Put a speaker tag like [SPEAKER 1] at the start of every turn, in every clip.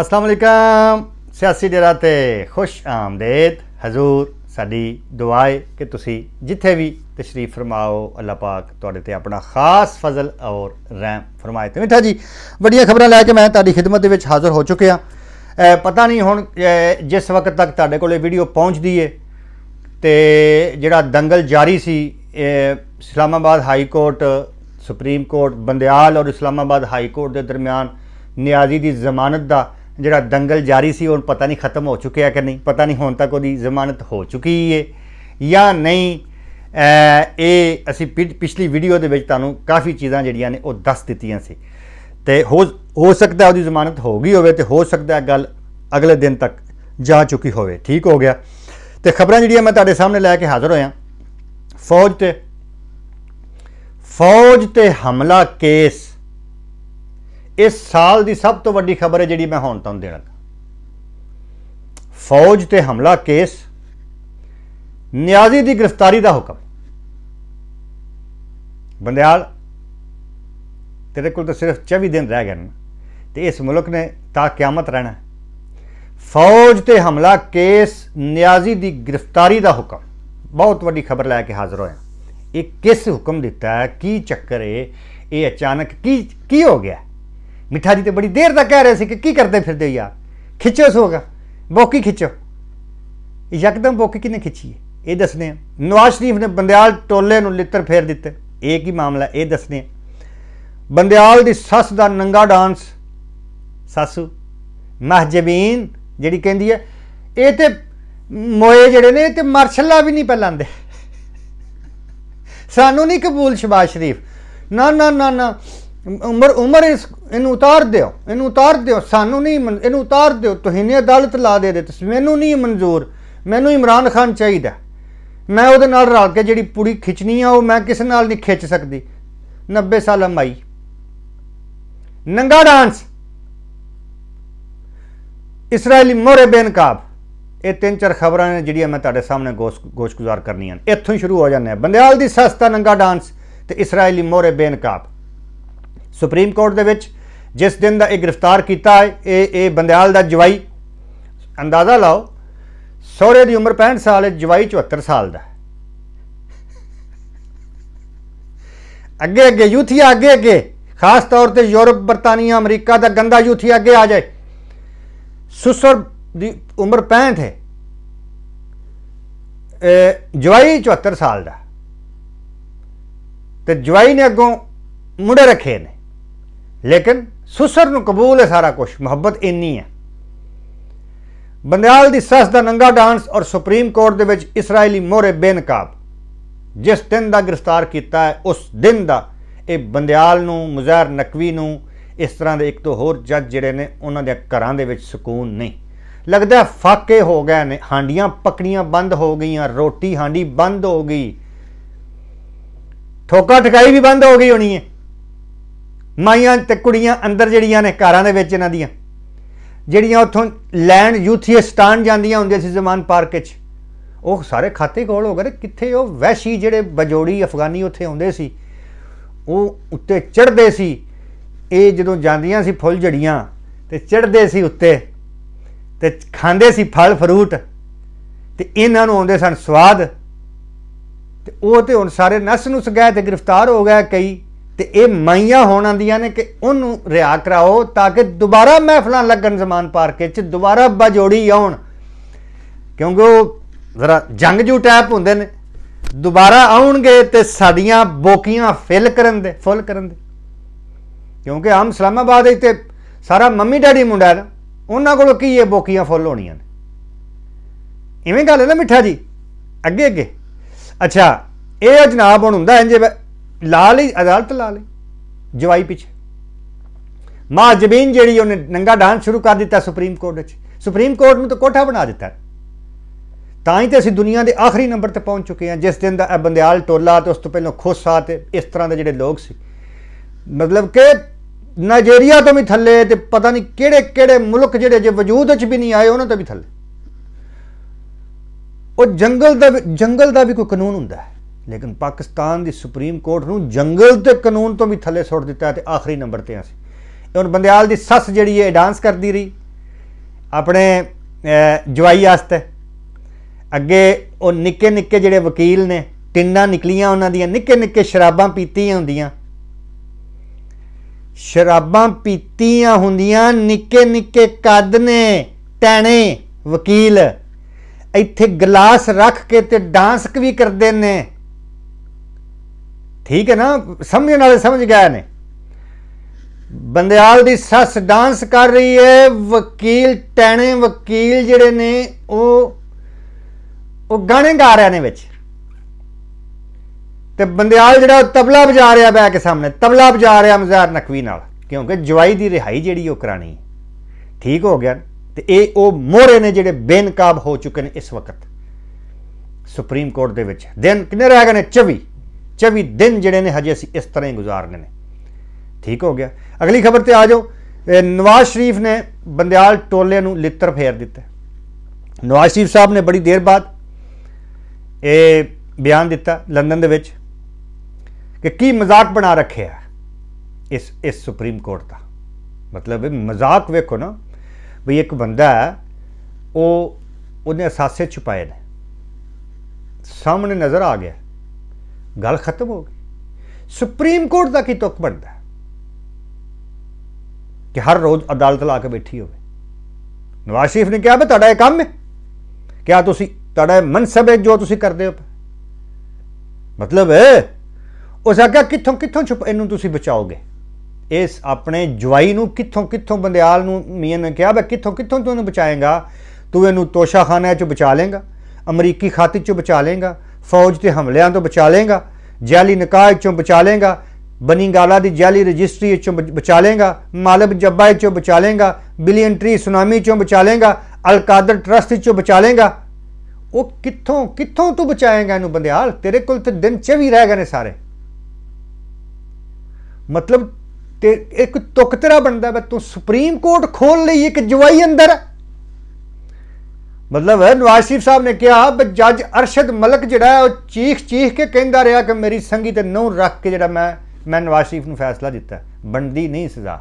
[SPEAKER 1] ਅਸਲਾਮ ਅਲੈਕਮ ਸਿਆਸੀ ਡੇਰਾ ਤੇ ਖੁਸ਼ ਆਮਦੇਦ ਹਜ਼ੂਰ ਸਾਡੀ ਦੁਆਏ ਕਿ ਤੁਸੀਂ ਜਿੱਥੇ ਵੀ ਤਸ਼ਰੀਫ ਫਰਮਾਓ ਅੱਲਾਹ ਪਾਕ ਤੁਹਾਡੇ ਤੇ ਆਪਣਾ ਖਾਸ ਫਜ਼ਲ ਔਰ ਰਹਿਮ ਫਰਮਾਏ ਤੇ ਮਿੱਠਾ ਜੀ ਵੱਡੀਆਂ ਖਬਰਾਂ ਲੈ ਕੇ ਮੈਂ ਤੁਹਾਡੀ ਖidmat ਦੇ ਵਿੱਚ ਹਾਜ਼ਰ ਹੋ ਚੁੱਕਿਆ ਪਤਾ ਨਹੀਂ ਹੁਣ ਜਿਸ ਵਕਤ ਤੱਕ ਤੁਹਾਡੇ ਕੋਲੇ ਵੀਡੀਓ ਪਹੁੰਚਦੀ ਏ ਤੇ ਜਿਹੜਾ ਦੰਗਲ ਜਾਰੀ ਸੀ Islamabad high court supreme court Bandial ਔਰ ਇਸਲਾਮਾਬਾਦ ਹਾਈ ਕੋਰਟ ਦੇ ਦਰਮਿਆਨ ਨਿਆਜ਼ੀ ਦੀ ਜ਼ਮਾਨਤ ਦਾ ਜਿਹੜਾ ਦੰਗਲ ਜਾਰੀ ਸੀ ਉਹ ਪਤਾ ਨਹੀਂ ਖਤਮ ਹੋ ਚੁੱਕਿਆ ਕਿ ਨਹੀਂ ਪਤਾ ਨਹੀਂ ਹੁਣ ਤੱਕ ਉਹਦੀ ਜ਼ਮਾਨਤ ਹੋ ਚੁੱਕੀ ਹੈ ਜਾਂ ਨਹੀਂ ਇਹ ਅਸੀਂ ਪਿਛਲੀ ਵੀਡੀਓ ਦੇ ਵਿੱਚ ਤੁਹਾਨੂੰ ਕਾਫੀ ਚੀਜ਼ਾਂ ਜਿਹੜੀਆਂ ਨੇ ਉਹ ਦੱਸ ਦਿੱਤੀਆਂ ਸੀ ਤੇ ਹੋ ਹੋ ਸਕਦਾ ਉਹਦੀ ਜ਼ਮਾਨਤ ਹੋ ਗਈ ਹੋਵੇ ਤੇ ਹੋ ਸਕਦਾ ਗੱਲ ਅਗਲੇ ਦਿਨ ਤੱਕ ਜਾ ਚੁੱਕੀ ਹੋਵੇ ਠੀਕ ਹੋ ਗਿਆ ਤੇ ਖਬਰਾਂ ਜਿਹੜੀਆਂ ਮੈਂ ਤੁਹਾਡੇ ਸਾਹਮਣੇ ਲੈ ਕੇ ਹਾਜ਼ਰ ਹੋਇਆ ਫੌਜ ਤੇ ਫੌਜ ਤੇ ਹਮਲਾ ਕੇਸ ਇਸ ਸਾਲ ਦੀ ਸਭ ਤੋਂ ਵੱਡੀ ਖਬਰ ਹੈ ਜਿਹੜੀ ਮੈਂ ਹੁਣ ਤੁਹਾਨੂੰ ਦੇਣ ਲੱਗਾ ਫੌਜ ਤੇ ਹਮਲਾ ਕੇਸ ਨਿਆਜ਼ੀ ਦੀ ਗ੍ਰਿਫਤਾਰੀ ਦਾ ਹੁਕਮ ਬੰਦਿਆਲ ਤੇਰੇ ਕੋਲ ਤਾਂ ਸਿਰਫ 24 ਦਿਨ ਰਹਿ ਗਏ ਨੇ ਤੇ ਇਸ ਮੁਲਕ ਨੇ ਤਾਂ ਕਿਆਮਤ ਰਹਿਣਾ ਫੌਜ ਤੇ ਹਮਲਾ ਕੇਸ ਨਿਆਜ਼ੀ ਦੀ ਗ੍ਰਿਫਤਾਰੀ ਦਾ ਹੁਕਮ ਬਹੁਤ ਵੱਡੀ ਖਬਰ ਲੈ ਕੇ ਹਾਜ਼ਰ ਹੋਇਆ ਇਹ ਕਿਸ ਹੁਕਮ ਦਿੱਤਾ ਕੀ ਚੱਕਰ ਹੈ ਇਹ ਅਚਾਨਕ ਕੀ ਕੀ ਹੋ ਗਿਆ ਮਿੱਠਾ ਜੀ ਤੇ ਬੜੀ ਦੇਰ ਤੱਕ ਕਹਿ ਰਹੇ ਸੀ ਕਿ ਕੀ ਕਰਦੇ ਫਿਰਦੇ ਯਾਰ ਖਿੱਚੋ ਸੋਗਾ ਬੋਕੀ ਖਿੱਚੋ ਇੱਕਦਮ ਬੋਕੀ ਕਿਨੇ ਖਿੱਚੀ ਇਹ ਦੱਸਦੇ ਆ ਨਵਾਜ਼ ਸ਼ਰੀਫ ਨੇ ਬੰਦਿਆਲ ਟੋਲੇ ਨੂੰ ਲਿੱਤਰ ਫੇਰ ਦਿੱਤੇ ਇਹ ਕੀ ਮਾਮਲਾ ਇਹ ਦੱਸਦੇ ਆ ਬੰਦਿਆਲ ਦੀ ਸੱਸ ਦਾ ਨੰਗਾ ਡਾਂਸ ਸਾਸੂ ਮਹਜਬੀਨ ਜਿਹੜੀ ਕਹਿੰਦੀ ਹੈ ਇਹ ਤੇ ਮੋਏ ਜਿਹੜੇ ਨੇ ਤੇ ਮਾਰਸ਼ਲਾ ਵੀ ਨਹੀਂ ਪਹਿਲਾਂਦੇ ਸਾਨੂੰ ਨਹੀਂ ਕਬੂਲ ਸ਼ਬਾਸ਼ ਸ਼ਰੀਫ ਨਾ ਨਾ ਨਾ ਨਾ ਉਮਰ ਉਮਰ ਇਸ ਇਹਨੂੰ ਉਤਾਰ ਦਿਓ ਇਹਨੂੰ ਉਤਾਰ ਦਿਓ ਸਾਨੂੰ ਨਹੀਂ ਇਹਨੂੰ ਉਤਾਰ ਦਿਓ ਤੁਸੀਂ ਨੇ ਅਦਾਲਤ ਲਾ ਦੇ ਦੇ ਮੈਨੂੰ ਨਹੀਂ ਮਨਜ਼ੂਰ ਮੈਨੂੰ ਇਮਰਾਨ ਖਾਨ ਚਾਹੀਦਾ ਮੈਂ ਉਹਦੇ ਨਾਲ ਰਲ ਕੇ ਜਿਹੜੀ ਪੂਰੀ ਖਿੱਚਣੀ ਆ ਉਹ ਮੈਂ ਕਿਸੇ ਨਾਲ ਨਹੀਂ ਖਿੱਚ ਸਕਦੀ 90 ਸਾਲ ਮਾਈ ਨੰਗਾ ਡਾਂਸ ਇਸرائیਲੀ ਮੋਰੇ ਬੇਨਕਾਬ ਇਹ ਤਿੰਨ ਚਾਰ ਖਬਰਾਂ ਨੇ ਜਿਹੜੀਆਂ ਮੈਂ ਤੁਹਾਡੇ ਸਾਹਮਣੇ ਗੋਸ਼ਗੁਜ਼ਾਰ ਕਰਨੀਆਂ ਇੱਥੋਂ ਹੀ ਸ਼ੁਰੂ ਹੋ ਜਾਂਦੇ ਆ ਬੰਦਿਆਲ ਦੀ ਸਸਤਾ ਨੰਗਾ ਡਾਂਸ ਤੇ ਇਸرائیਲੀ ਮੋਰੇ ਬੇਨਕਾਬ ਸੁਪਰੀਮ ਕੋਰਟ ਦੇ ਵਿੱਚ ਜਿਸ ਦਿਨ ਦਾ ਇਹ ਗ੍ਰਿਫਤਾਰ ਕੀਤਾ ਹੈ ਇਹ ਇਹ ਬੰਦਿਆਲ ਦਾ ਜਵਾਈ ਅੰਦਾਜ਼ਾ ਲਾਓ ਸੋਹਰੇ ਦੀ ਉਮਰ 65 ਸਾਲ ਹੈ ਜਵਾਈ 74 ਸਾਲ ਦਾ ਅੱਗੇ ਅੱਗੇ ਯੂਥੀਆ ਅੱਗੇ ਅੱਗੇ ਖਾਸ ਤੌਰ ਤੇ ਯੂਰਪ ਬਰਤਾਨੀਆ ਅਮਰੀਕਾ ਦਾ ਗੰਦਾ ਯੂਥੀਆ ਅੱਗੇ ਆ ਜਾਏ ਸੁਸਰ ਦੀ ਉਮਰ 65 ਹੈ ਜਵਾਈ 74 ਸਾਲ ਦਾ ਤੇ ਜਵਾਈ ਨੇ ਅੱਗੋਂ ਮੁੰਡੇ ਰੱਖੇ ਨੇ ਲੇਕਿਨ ਸੁਸਰ ਨੂੰ ਕਬੂਲ ਹੈ ਸਾਰਾ ਕੁਝ ਮੁਹੱਬਤ ਇੰਨੀ ਹੈ ਬੰਦਿਆਲ ਦੀ ਸੱਸ ਦਾ ਨੰਗਾ ਡਾਂਸ ਔਰ ਸੁਪਰੀਮ ਕੋਰਟ ਦੇ ਵਿੱਚ ਇਸرائیਲੀ ਮੋਰੇ ਬੇਨਕਾਬ ਜਿਸ ਦਿਨ ਦਾ ਗ੍ਰਿਫਤਾਰ ਕੀਤਾ ਹੈ ਉਸ ਦਿਨ ਦਾ ਇਹ ਬੰਦਿਆਲ ਨੂੰ ਮੁਜ਼ਾਹਰ ਨਕਵੀ ਨੂੰ ਇਸ ਤਰ੍ਹਾਂ ਦੇ ਇੱਕ ਤੋਂ ਹੋਰ ਜੱਜ ਜਿਹੜੇ ਨੇ ਉਹਨਾਂ ਦੇ ਘਰਾਂ ਦੇ ਵਿੱਚ ਸਕੂਨ ਨਹੀਂ ਲੱਗਦਾ ਫਾਕੇ ਹੋ ਗਏ ਨੇ ਹਾਂਡੀਆਂ ਪਕੜੀਆਂ ਬੰਦ ਹੋ ਗਈਆਂ ਰੋਟੀ ਹਾਂਡੀ ਬੰਦ ਹੋ ਗਈ ਠੋਕਾ ਠਕਾਈ ਵੀ ਬੰਦ ਹੋ ਗਈ ਹੋਣੀ ਹੈ ਮਾਈਆਂ ਤੇ ਕੁੜੀਆਂ ਅੰਦਰ ਜਿਹੜੀਆਂ ਨੇ ਘਰਾਂ ਦੇ ਵਿੱਚ ਇਹਨਾਂ ਦੀਆਂ ਜਿਹੜੀਆਂ ਉੱਥੋਂ ਲੈਂਡ ਯੂਥੀਸਟਾਨ ਜਾਂਦੀਆਂ ਹੁੰਦੀਆਂ ਸੀ ਜ਼ਮਾਨ ਪਾਰਕ ਵਿੱਚ ਉਹ ਸਾਰੇ ਖਾਤੇ ਕੋਲ ਹੋ ਗਏ ਕਿੱਥੇ ਉਹ ਵੈਸ਼ੀ ਜਿਹੜੇ ਬਜੋੜੀ ਅਫਗਾਨੀ ਉੱਥੇ ਆਉਂਦੇ ਸੀ ਉਹ ਉੱਤੇ ਚੜਦੇ ਸੀ ਇਹ ਜਦੋਂ ਜਾਂਦੀਆਂ ਸੀ ਫੁੱਲ ਜੜੀਆਂ ਤੇ ਚੜਦੇ ਸੀ ਉੱਤੇ ਤੇ ਖਾਂਦੇ ਸੀ ਫਲ ਫਰੂਟ ਤੇ ਇਹਨਾਂ ਨੂੰ ਆਉਂਦੇ ਸਨ ਸਵਾਦ ਤੇ ਉਹ ਤੇ ਹੁਣ ਸਾਰੇ ਨਸ ਨੂੰ ਗਏ ਤੇ ਗ੍ਰਿਫਤਾਰ ਹੋ ਗਏ ਕਈ ਤੇ ਇਹ ਮਾਈਆਂ ਹੋਣ ਆਂਦੀਆਂ ਨੇ ਕਿ ਉਹਨੂੰ ਰਿਆ ਕਰਾਓ ਤਾਂ ਕਿ ਦੁਬਾਰਾ ਮਹਿਫਲਾਂ ਲੱਗਣ ਜ਼ਮਾਨ ਕੇ ਚ ਦੁਬਾਰਾ ਬਜੋੜੀ ਆਉਣ ਕਿਉਂਕਿ ਉਹ ਜ਼ਰਾ ਜੰਗਜੂ ਟਾਈਪ ਹੁੰਦੇ ਨੇ ਦੁਬਾਰਾ ਆਉਣਗੇ ਤੇ ਸਾਡੀਆਂ ਬੋਕੀਆਂ ਫਿਲ ਕਰਨ ਦੇ ਫੁੱਲ ਕਰਨ ਦੇ ਕਿਉਂਕਿ ਆਮ ਸਲਾਮਾਬਾਦ ਇੱਥੇ ਸਾਰਾ ਮੰਮੀ ਡੈਡੀ ਮੁੰਡਾ ਨਾ ਉਹਨਾਂ ਕੋਲ ਕੀ ਇਹ ਬੋਕੀਆਂ ਫੁੱਲ ਹੋਣੀਆਂ ਨੇ ਇਵੇਂ ਗੱਲ ਹੈ ਨਾ ਮਿੱਠਾ ਜੀ ਅੱਗੇ ਅੱਗੇ ਅੱਛਾ ਇਹ ਜਨਾਬ ਹੁਣ ਹੁੰਦਾ ਇੰਜੇ ਲਾ ਲਈ ਅਦਾਲਤ ਲਾ ਲਈ ਜਵਾਈ ਪਿੱਛੇ ਮਾ ਜ਼ਮੀਨ ਜਿਹੜੀ ਉਹਨੇ ਨੰਗਾ ਡਾਂਸ ਸ਼ੁਰੂ ਕਰ ਦਿੱਤਾ ਸੁਪਰੀਮ ਕੋਰਟ ਵਿੱਚ ਸੁਪਰੀਮ ਕੋਰਟ ਨੂੰ ਤਾਂ ਕੋਠਾ ਬਣਾ ਦਿੱਤਾ ਤਾਂ ਹੀ ਤੇ ਅਸੀਂ ਦੁਨੀਆ ਦੇ ਆਖਰੀ ਨੰਬਰ ਤੇ ਪਹੁੰਚ ਚੁੱਕੇ ਹਾਂ ਜਿਸ ਦਿਨ ਦਾ ਇਹ ਬੰਦਿਆਲ ਟੋਲਾ ਤੇ ਉਸ ਤੋਂ ਪਹਿਲਾਂ ਖੋਸਾ ਤੇ ਇਸ ਤਰ੍ਹਾਂ ਦੇ ਜਿਹੜੇ ਲੋਕ ਸੀ ਮਤਲਬ ਕਿ ਨਾਈਜੀਰੀਆ ਤੋਂ ਵੀ ਥੱਲੇ ਤੇ ਪਤਾ ਨਹੀਂ ਕਿਹੜੇ ਕਿਹੜੇ ਮੁਲਕ ਜਿਹੜੇ ਜੇ ਵਜੂਦ ਵਿੱਚ ਵੀ ਨਹੀਂ ਆਏ ਉਹਨਾਂ ਤੋਂ ਵੀ ਥੱਲੇ ਉਹ ਜੰਗਲ ਦਾ ਜੰਗਲ ਦਾ ਵੀ ਕੋਈ ਕਾਨੂੰਨ ਹੁੰਦਾ ਹੈ ਲੇਕਿਨ ਪਾਕਿਸਤਾਨ ਦੀ ਸੁਪਰੀਮ ਕੋਰਟ ਨੂੰ ਜੰਗਲ ਤੇ ਕਾਨੂੰਨ ਤੋਂ ਵੀ ਥੱਲੇ ਸੁੱਟ ਦਿੱਤਾ ਤੇ ਆਖਰੀ ਨੰਬਰ ਤੇ ਆਸੀ ਇਹ ਹੁਣ ਬੰਦਿਆਲ ਦੀ ਸੱਸ ਜਿਹੜੀ ਹੈ ਡਾਂਸ ਕਰਦੀ ਰਹੀ ਆਪਣੇ ਜਵਾਈ ਆਸਤੇ ਅੱਗੇ ਉਹ ਨਿੱਕੇ ਨਿੱਕੇ ਜਿਹੜੇ ਵਕੀਲ ਨੇ ਟਿੰਡਾਂ ਨਿਕਲੀਆਂ ਉਹਨਾਂ ਦੀਆਂ ਨਿੱਕੇ ਨਿੱਕੇ ਸ਼ਰਾਬਾਂ ਪੀਤੀਆਂ ਹੁੰਦੀਆਂ ਸ਼ਰਾਬਾਂ ਪੀਤੀਆਂ ਹੁੰਦੀਆਂ ਨਿੱਕੇ ਨਿੱਕੇ ਕੱਦ ਨੇ ਟੈਣੇ ਵਕੀਲ ਇੱਥੇ ਗਲਾਸ ਰੱਖ ਕੇ ਤੇ ਡਾਂਸ ਵੀ ਕਰਦੇ ਨੇ ਠੀਕ ਹੈ ਨਾ ਸਮਝਣ ਵਾਲੇ ਸਮਝ ਗਏ ਨੇ ਬੰਦਿਆਲ ਦੀ ਸੱਸ ਡਾਂਸ ਕਰ ਰਹੀ ਹੈ ਵਕੀਲ ਟੈਣੇ ਵਕੀਲ ਜਿਹੜੇ ਨੇ ਉਹ ਉਹ ਗਾਣੇ ਗਾ ਰਹੇ ਨੇ ਵਿੱਚ ਤੇ ਬੰਦਿਆਲ ਜਿਹੜਾ ਤਬਲਾ ਵਜਾ ਰਿਹਾ ਬੈ ਕੇ ਸਾਹਮਣੇ ਤਬਲਾ ਵਜਾ ਰਿਹਾ ਮਜ਼ਾਰ ਨਕਵੀ ਨਾਲ ਕਿਉਂਕਿ ਜਵਾਈ ਦੀ ਰਿਹਾਈ ਜਿਹੜੀ ਉਹ ਕਰਾਣੀ ਠੀਕ ਹੋ ਗਿਆ ਤੇ ਇਹ ਉਹ ਮੋਹਰੇ ਨੇ ਜਿਹੜੇ ਬੇਨਕਾਬ ਹੋ ਚੁੱਕੇ ਨੇ ਇਸ ਵਕਤ ਸੁਪਰੀਮ ਕੋਰਟ ਦੇ ਵਿੱਚ ਦਿਨ ਕਿੰਨੇ ਰਹਿ ਗਏ ਨੇ 24 24 ਦਿਨ ਜਿਹੜੇ ਨੇ ਹਜੇ ਅਸੀਂ ਇਸ ਤਰ੍ਹਾਂ ਹੀ ਗੁਜ਼ਾਰਨੇ ਨੇ ਠੀਕ ਹੋ ਗਿਆ ਅਗਲੀ ਖਬਰ ਤੇ ਆ ਜਾਓ ਨਵਾਜ਼ ਸ਼ਰੀਫ ਨੇ ਬੰਦਿਆਲ ਟੋਲੇ ਨੂੰ ਲਿੱਤਰ ਫੇਰ ਦਿੱਤਾ ਨਵਾਜ਼ ਸ਼ਰੀਫ ਸਾਹਿਬ ਨੇ ਬੜੀ ਦੇਰ ਬਾਅਦ ਇਹ ਬਿਆਨ ਦਿੱਤਾ ਲੰਡਨ ਦੇ ਵਿੱਚ ਕਿ ਕੀ ਮਜ਼ਾਕ ਬਣਾ ਰੱਖਿਆ ਇਸ ਇਸ ਸੁਪਰੀਮ ਕੋਰਟ ਦਾ ਮਤਲਬ ਇਹ ਮਜ਼ਾਕ ਵੇਖੋ ਨਾ ਵੀ ਇੱਕ ਬੰਦਾ ਹੈ ਉਹ ਉਹਨੇ ਅਸਾਸੇ ਛੁਪਾਏ ਨੇ ਸਾਹਮਣੇ ਨਜ਼ਰ ਆ ਗਿਆ ਗੱਲ ਖਤਮ ਹੋ ਗਈ ਸੁਪਰੀਮ ਕੋਰਟ ਦਾ ਕੀ ਤੁਕ ਬਣਦਾ ਕਿ ਹਰ ਰੋਜ਼ ਅਦਾਲਤ ਲਾ ਕੇ ਬੈਠੀ ਹੋਵੇ ਨਵਾਜ਼ ਸ਼ਰੀਫ ਨੇ ਕਿਹਾ ਵੀ ਤੁਹਾਡਾ ਇਹ ਕੰਮ ਹੈ ਕਿਹਾ ਤੁਸੀਂ ਤੁਹਾਡਾ ਮਨਸਬ ਹੈ ਜੋ ਤੁਸੀਂ ਕਰਦੇ ਹੋ ਮਤਲਬ ਹੈ ਉਸ ਆਖਿਆ ਕਿੱਥੋਂ ਕਿੱਥੋਂ ਛੁਪ ਇਹਨੂੰ ਤੁਸੀਂ ਬਚਾਓਗੇ ਇਸ ਆਪਣੇ ਜਵਾਈ ਨੂੰ ਕਿੱਥੋਂ ਕਿੱਥੋਂ ਬੰਦਿਆਲ ਨੂੰ ਮੀਆਂ ਨੇ ਕਿਹਾ ਬਈ ਕਿੱਥੋਂ ਕਿੱਥੋਂ ਤੂੰ ਇਹਨੂੰ ਬਚਾਏਗਾ ਤੂੰ ਇਹਨੂੰ ਤੋਸ਼ਾਖਾਨੇ ਚ ਬਚਾ ਲੇਗਾ ਅਮਰੀਕੀ ਖਾਤੇ ਚ ਬਚਾ ਲੇਗਾ ਫੌਜ ਤੇ ਹਮਲਿਆਂ ਤੋਂ ਬਚਾ ਲੇਗਾ ਜਾਲੀ ਨਿਕਾਹ ਚੋਂ ਬਚਾ ਲੇਗਾ ਬਨੀਗਾਲਾ ਦੀ ਜਾਲੀ ਰਜਿਸਟਰੀ ਚੋਂ ਬਚਾ ਲੇਗਾ ਮਾਲਬ ਜੱਬਾ ਚੋਂ ਬਚਾ ਲੇਗਾ ਬਿਲੀਅਨ ਟਰੀ ਸੁਨਾਮੀ ਚੋਂ ਬਚਾ ਲੇਗਾ ਅਲਕਾਦਰ ਟਰਸਟ ਚੋਂ ਬਚਾ ਲੇਗਾ ਉਹ ਕਿੱਥੋਂ ਕਿੱਥੋਂ ਤੂੰ ਬਚਾਏਗਾ ਇਹਨੂੰ ਬੰਦਿਆਲ ਤੇਰੇ ਕੋਲ ਤੇ ਦਿਨ ਵੀ ਰਹਿ ਗਏ ਨੇ ਸਾਰੇ ਮਤਲਬ ਤੇ ਇੱਕ ਤੁਕ ਤੇਰਾ ਬਣਦਾ ਵੇ ਤੂੰ ਸੁਪਰੀਮ ਕੋਰਟ ਖੋਲ ਲਈ ਇੱਕ ਜਵਾਈ ਅੰਦਰ ਮਤਲਬ ਨਵਾਜ਼ ਸ਼ਰੀਫ ਸਾਹਿਬ ਨੇ ਕਿਹਾ ਵੀ ਜੱਜ ਅਰਸ਼ਦ ਮਲਕ ਜਿਹੜਾ ਹੈ ਉਹ ਚੀਖ ਚੀਖ ਕੇ ਕਹਿੰਦਾ ਰਿਹਾ ਕਿ ਮੇਰੀ ਸੰਗੀ ਤੇ ਨੂੰ ਰੱਖ ਕੇ ਜਿਹੜਾ ਮੈਂ ਮੈਂ ਨਵਾਜ਼ ਸ਼ਰੀਫ ਨੂੰ ਫੈਸਲਾ ਦਿੱਤਾ ਬਣਦੀ ਨਹੀਂ ਸਜ਼ਾ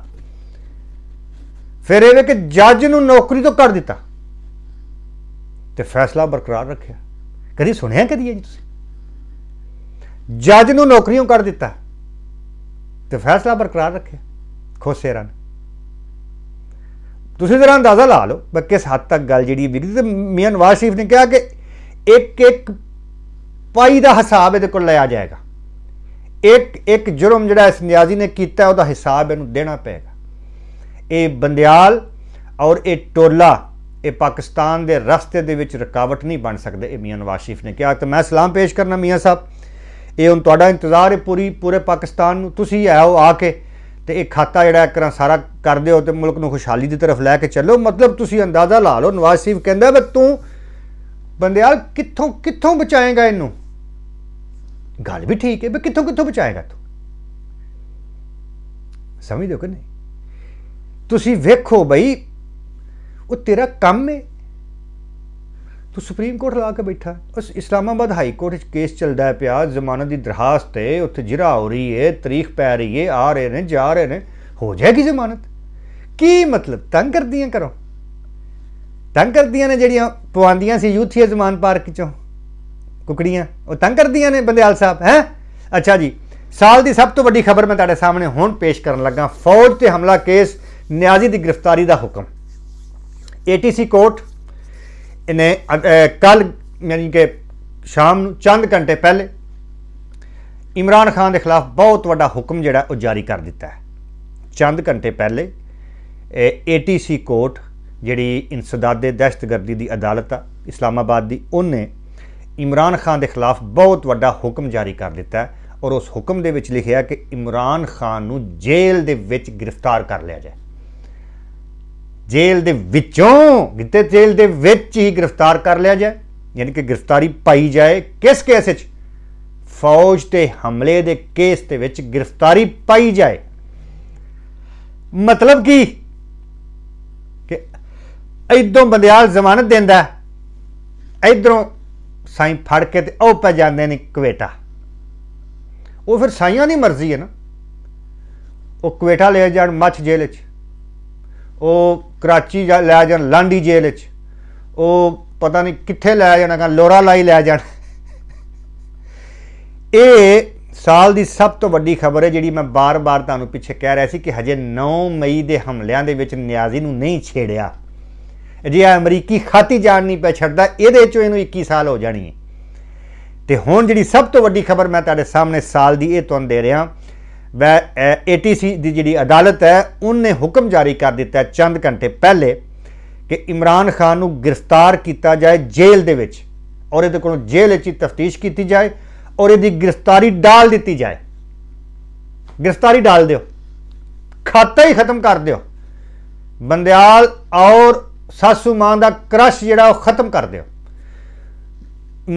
[SPEAKER 1] ਫਿਰ ਇਹ ਕਿ ਜੱਜ ਨੂੰ ਨੌਕਰੀ ਤੋਂ ਕੱਢ ਦਿੱਤਾ ਤੇ ਫੈਸਲਾ ਬਰਕਰਾਰ ਰੱਖਿਆ ਕਦੀ ਸੁਣਿਆ ਕਦੀ ਜੀ ਤੁਸੀਂ ਜੱਜ ਨੂੰ ਨੌਕਰੀੋਂ ਕੱਢ ਦਿੱਤਾ ਤੇ ਫੈਸਲਾ ਬਰਕਰਾਰ ਰੱਖਿਆ ਖੋਸੇ ਰਨ ਤੁਸੀਂ ਜ਼ਰਾ ਅੰਦਾਜ਼ਾ ਲਾ ਲਓ ਬਈ ਕਿਸ ਹੱਦ ਤੱਕ ਗੱਲ ਜਿਹੜੀ ਵਿਗੜੀ ਤੇ ਮੀਆਂ ਨਵਾਜ਼ ਸ਼ਰੀਫ ਨੇ ਕਿਹਾ ਕਿ ਇੱਕ ਇੱਕ ਪਾਈ ਦਾ ਹਿਸਾਬ ਇਹਦੇ ਕੋਲ ਲਿਆ ਜਾਏਗਾ ਇੱਕ ਇੱਕ ਜੁਰਮ ਜਿਹੜਾ ਇਸ ਨਿਆਜ਼ੀ ਨੇ ਕੀਤਾ ਉਹਦਾ ਹਿਸਾਬ ਇਹਨੂੰ ਦੇਣਾ ਪਏਗਾ ਇਹ ਬੰਦਿਆਲ ਔਰ ਇਹ ਟੋਲਾ ਇਹ ਪਾਕਿਸਤਾਨ ਦੇ ਰਸਤੇ ਦੇ ਵਿੱਚ ਰੁਕਾਵਟ ਨਹੀਂ ਬਣ ਸਕਦੇ ਇਹ ਮੀਆਂ ਨਵਾਜ਼ ਸ਼ਰੀਫ ਨੇ ਕਿਹਾ ਤੇ ਮੈਂ ਸਲਾਮ ਪੇਸ਼ ਕਰਨਾ ਮੀਆਂ ਸਾਹਿਬ ਇਹ ਹੁਣ ਤੁਹਾਡਾ ਇੰਤਜ਼ਾਰ ਹੈ ਪੂਰੀ ਪੂਰੇ ਪਾਕਿਸਤਾਨ ਨੂੰ ਤੁਸੀਂ ਆਓ ਆ ਕੇ ਤੇ ਇਹ ਖਾਤਾ ਜਿਹੜਾ ਇੱਕ ਤਰ੍ਹਾਂ ਸਾਰਾ ਕਰਦੇ ਹੋ ਤੇ ਮੁਲਕ ਨੂੰ ਖੁਸ਼ਹਾਲੀ ਦੀ ਤਰਫ ਲੈ ਕੇ ਚੱਲੋ ਮਤਲਬ ਤੁਸੀਂ ਅੰਦਾਜ਼ਾ ਲਾ ਲਓ ਨਵਾਜ਼ ਸ਼ਰੀਫ ਕਹਿੰਦਾ ਵੀ ਤੂੰ ਬੰਦਿਆਲ ਕਿੱਥੋਂ ਕਿੱਥੋਂ ਬਚਾਏਗਾ ਇਹਨੂੰ ਗੱਲ ਵੀ ਠੀਕ ਹੈ ਵੀ ਕਿੱਥੋਂ ਕਿੱਥੋਂ ਬਚਾਏਗਾ ਤੂੰ ਸਮਝਦੇ ਹੋ ਕਿ ਨਹੀਂ ਤੁਸੀਂ ਵੇਖੋ ਬਈ ਉਹ ਤੇਰਾ ਕੰਮ ਹੈ ਤੂੰ ਸੁਪਰੀਮ ਕੋਰਟ ਲਾ ਕੇ ਬੈਠਾ ਉਸ ਇਸਲਾਮਾਬਾਦ ਹਾਈ ਕੋਰਟ ਵਿੱਚ ਕੇਸ ਚੱਲਦਾ ਪਿਆ ਜ਼ਮਾਨਤ ਦੀ ਦਰਖਾਸਤ ਹੈ ਉੱਥੇ ਜਿਰਾ ਹੋ ਰਹੀ ਹੈ ਤਾਰੀਖ ਪੈ ਰਹੀ ਹੈ ਆ ਰਹੇ ਨੇ ਜਾ ਰਹੇ ਨੇ ਹੋ ਜਾਏਗੀ ਜ਼ਮਾਨਤ ਕੀ ਮਤਲਬ ਤੰਗ ਕਰਦੀਆਂ ਕਰੋ ਤੰਗ ਕਰਦੀਆਂ ਨੇ ਜਿਹੜੀਆਂ ਪਵਾਂਦੀਆਂ ਸੀ ਯੂਥੀ ਜ਼ਮਾਨ ਪਾਰਕ ਚੋਂ ਕੁਕੜੀਆਂ ਉਹ ਤੰਗ ਕਰਦੀਆਂ ਨੇ ਬੰਦੇਵਾਲ ਸਾਹਿਬ ਹੈ ਅੱਛਾ ਜੀ ਸਾਲ ਦੀ ਸਭ ਤੋਂ ਵੱਡੀ ਖਬਰ ਮੈਂ ਤੁਹਾਡੇ ਸਾਹਮਣੇ ਹੁਣ ਪੇਸ਼ ਕਰਨ ਲੱਗਾ ਫੌਜ ਤੇ ਹਮਲਾ ਕੇਸ ਨਿਆਜ਼ੀ ਦੀ ਗ੍ਰਿਫਤਾਰੀ ਦਾ ਹੁਕਮ ਏਟੀਸੀ ਕੋਰਟ ਇਹਨੇ ਕੱਲ ਯਾਨੀ ਕਿ ਸ਼ਾਮ ਨੂੰ ਚੰਦ ਘੰਟੇ ਪਹਿਲੇ ਇਮਰਾਨ ਖਾਨ ਦੇ ਖਿਲਾਫ ਬਹੁਤ ਵੱਡਾ ਹੁਕਮ ਜਿਹੜਾ ਉਹ ਜਾਰੀ ਕਰ ਦਿੱਤਾ ਹੈ ਚੰਦ ਘੰਟੇ ਪਹਿਲੇ ਏਟੀਸੀ ਕੋਰਟ ਜਿਹੜੀ ਇਨਸਦਾਦੇ ਦਹਿਸ਼ਤਗਰਦੀ ਦੀ ਅਦਾਲਤ ਆ ਇਸਲਾਮਾਬਾਦ ਦੀ ਉਹਨੇ ਇਮਰਾਨ ਖਾਨ ਦੇ ਖਿਲਾਫ ਬਹੁਤ ਵੱਡਾ ਹੁਕਮ ਜਾਰੀ ਕਰ ਦਿੱਤਾ ਹੈ ਔਰ ਉਸ ਹੁਕਮ ਦੇ ਵਿੱਚ ਲਿਖਿਆ ਕਿ ਇਮਰਾਨ ਖਾਨ ਨੂੰ ਜੇਲ੍ਹ ਦੇ ਵਿੱਚ ਗ੍ਰਿਫਤਾਰ ਕਰ ਲਿਆ ਜਾਏ ਜੇਲ੍ਹ ਦੇ ਵਿੱਚੋਂ ਕਿਤੇ ਜੇਲ੍ਹ ਦੇ ਵਿੱਚ ਹੀ ਗ੍ਰਿਫਤਾਰ ਕਰ ਲਿਆ ਜਾਏ ਯਾਨੀ ਕਿ ਗ੍ਰਿਫਤਾਰੀ ਪਾਈ ਜਾਏ ਕਿਸ ਕੇਸ ਵਿੱਚ ਫੌਜ ਤੇ ਹਮਲੇ ਦੇ ਕੇਸ ਦੇ ਵਿੱਚ ਗ੍ਰਿਫਤਾਰੀ ਪਾਈ ਜਾਏ ਮਤਲਬ ਕੀ ਕਿ ਇਦੋਂ ਬੰਦਿਆਲ ਜ਼ਮਾਨਤ ਦਿੰਦਾ ਇਧਰੋਂ ਸਾਈਂ ਫੜ ਕੇ ਤੇ ਉਹ ਪੈ ਜਾਂਦੇ ਨੇ ਕੁਵੇਟਾ ਉਹ ਫਿਰ ਸਾਈਆਂ ਦੀ ਮਰਜ਼ੀ ਹੈ ਨਾ ਉਹ ਕੁਵੇਟਾ ਲੈ ਜਾਣ ਮੱਛ ਜੇਲ੍ਹ 'ਚ ਉਹ ਕਰਾਚੀ ਲੈ ਜਾਣ ਲਾਂਡੀ ਜੇਲ੍ਹ ਵਿੱਚ ਉਹ ਪਤਾ ਨਹੀਂ ਕਿੱਥੇ ਲੈ ਜਾਣਾ ਕਾ ਲੋਰਾ ਲਾਈ ਲੈ ਜਾਣ ਇਹ ਸਾਲ ਦੀ ਸਭ ਤੋਂ ਵੱਡੀ ਖਬਰ ਹੈ ਜਿਹੜੀ ਮੈਂ ਬਾਰ-ਬਾਰ ਤੁਹਾਨੂੰ ਪਿੱਛੇ ਕਹਿ ਰਿਹਾ ਸੀ ਕਿ ਹਜੇ 9 ਮਈ ਦੇ ਹਮਲਿਆਂ ਦੇ ਵਿੱਚ ਨਿਆਜ਼ੀ ਨੂੰ ਨਹੀਂ ਛੇੜਿਆ ਜੇ ਆ ਅਮਰੀਕੀ ਖਾਤੀ ਜਾਣ ਨਹੀਂ ਪੈ ਛੱਡਦਾ ਇਹਦੇ ਚੋਂ ਇਹਨੂੰ 21 ਸਾਲ ਹੋ ਜਾਣੀ ਹੈ ਤੇ ਹੁਣ ਜਿਹੜੀ ਸਭ ਤੋਂ ਵੱਡੀ ਖਬਰ ਮੈਂ ਤੁਹਾਡੇ ਸਾਹਮਣੇ ਸਾਲ ਦੀ ਇਹ ਤੁਹਾਨੂੰ ਦੇ ਰਿਹਾ ਵੈ ਏਟੀਸੀ ਦੀ ਜਿਹੜੀ ਅਦਾਲਤ ਹੈ ਉਹਨੇ ਹੁਕਮ ਜਾਰੀ ਕਰ ਦਿੱਤਾ ਚੰਦ ਘੰਟੇ ਪਹਿਲੇ ਕਿ ਇਮਰਾਨ ਖਾਨ ਨੂੰ ਗ੍ਰਿਫਤਾਰ ਕੀਤਾ ਜਾਏ ਜੇਲ੍ਹ ਦੇ ਵਿੱਚ ਔਰ ਇਹਦੇ ਕੋਲੋਂ ਜੇਲ੍ਹ ਵਿੱਚ ਤਫਤੀਸ਼ ਕੀਤੀ ਜਾਏ ਔਰ ਇਹਦੀ ਗ੍ਰਿਫਤਾਰੀ ਡਾਲ ਦਿੱਤੀ ਜਾਏ ਗ੍ਰਿਫਤਾਰੀ ਡਾਲ ਦਿਓ ਖਾਤਾ ਹੀ ਖਤਮ ਕਰ ਦਿਓ ਬੰਦਿਆਲ ਔਰ ਸਾਸੂ ਮਾਂ ਦਾ ਕ੍ਰਸ਼ ਜਿਹੜਾ ਉਹ ਖਤਮ ਕਰ ਦਿਓ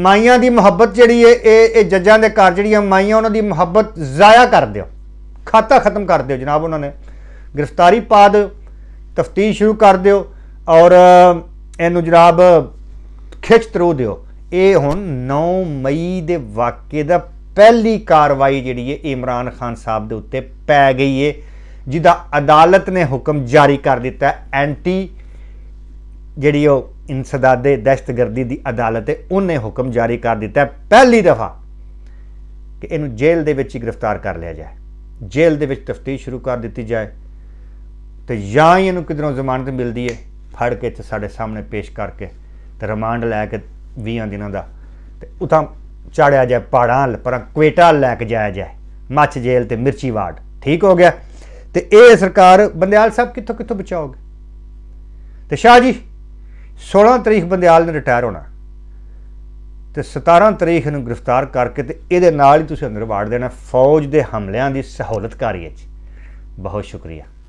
[SPEAKER 1] ਮਾਈਆਂ ਦੀ ਮੁਹੱਬਤ ਜਿਹੜੀ ਹੈ ਇਹ ਇਹ ਜੱਜਾਂ ਦੇ ਘਰ ਜਿਹੜੀਆਂ ਮਾਈਆਂ ਉਹਨਾਂ ਦੀ ਮੁਹੱਬਤ ਜ਼ਾਇਆ ਕਰ ਦਿਓ ਖਾਤਾ ਖਤਮ ਕਰ ਦਿਓ ਜਨਾਬ ਉਹਨਾਂ ਨੇ ਗ੍ਰਿਫਤਾਰੀ ਪਾ ਦਿਓ ਤਫਤੀਸ਼ ਸ਼ੁਰੂ ਕਰ ਦਿਓ ਔਰ ਇਹਨੂੰ ਜਨਾਬ ਖਿੱਚ ਤਰੋ ਦਿਓ ਇਹ ਹੁਣ 9 ਮਈ ਦੇ ਵਾਕੇ ਦਾ ਪਹਿਲੀ ਕਾਰਵਾਈ ਜਿਹੜੀ ਹੈ ਇਮਰਾਨ ਖਾਨ ਸਾਹਿਬ ਦੇ ਉੱਤੇ ਪੈ ਗਈ ਹੈ ਜਿਹਦਾ ਅਦਾਲਤ ਨੇ ਹੁਕਮ ਜਾਰੀ ਕਰ ਦਿੱਤਾ ਐਂਟੀ ਜਿਹੜੀ ਉਹ ਇਨਸਦਾਦੇ ਦਸ਼ਤਗਰਦੀ ਦੀ ਅਦਾਲਤ ਹੈ ਉਹਨੇ ਹੁਕਮ ਜਾਰੀ ਕਰ ਦਿੱਤਾ ਪਹਿਲੀ ਦਫਾ ਕਿ ਇਹਨੂੰ ਜੇਲ੍ਹ ਦੇ ਵਿੱਚ ਹੀ ਗ੍ਰਿਫਤਾਰ ਕਰ ਲਿਆ ਜਾਏ ਜੇਲ੍ਹ ਦੇ ਵਿੱਚ ਤਫਤੀਸ਼ ਸ਼ੁਰੂ ਕਰ ਦਿੱਤੀ ਜਾਏ ਤੇ ਜਾਂ ਹੀ ਇਹਨੂੰ ਕਿਧਰੋਂ ਜ਼ਮਾਨਤ ਮਿਲਦੀ ਹੈ ਫੜ ਕੇ ਤੇ ਸਾਡੇ ਸਾਹਮਣੇ ਪੇਸ਼ ਕਰਕੇ ਤੇ ਰਿਮਾਂਡ ਲੈ ਕੇ 20 ਦਿਨਾਂ ਦਾ ਤੇ ਉਥਾਂ ਚਾੜਿਆ ਜਾਏ ਪਹਾੜਾਂ ਪਰ ਕੁਏਟਾ ਲੈ ਕੇ ਜਾਇਆ ਜਾਏ ਮੱਛ ਜੇਲ੍ਹ ਤੇ ਮਿਰਚੀ ਵਾਰਡ ਠੀਕ ਹੋ ਗਿਆ ਤੇ ਇਹ ਸਰਕਾਰ ਬੰਦਿਆਲ ਸਾਹਿਬ ਕਿੱਥੋਂ ਕਿੱਥੋਂ ਬਚਾਓਗੇ ਤੇ ਸ਼ਾਹ ਜੀ 16 ਤਰੀਕ ਬੰਦਿਆਲ ਨੇ ਰਿਟਾਇਰ ਹੋਣਾ ਤੇ 17 ਤਰੀਕ ਨੂੰ ਗ੍ਰਿਫਤਾਰ ਕਰਕੇ ਤੇ ਇਹਦੇ ਨਾਲ ਹੀ ਤੁਸੀਂ ਅੰਦਰ ਵਾੜ ਦੇਣਾ ਫੌਜ ਦੇ ਹਮਲਿਆਂ ਦੀ ਸਹੂਲਤਕਾਰੀ ਵਿੱਚ ਬਹੁਤ ਸ਼ੁਕਰੀਆ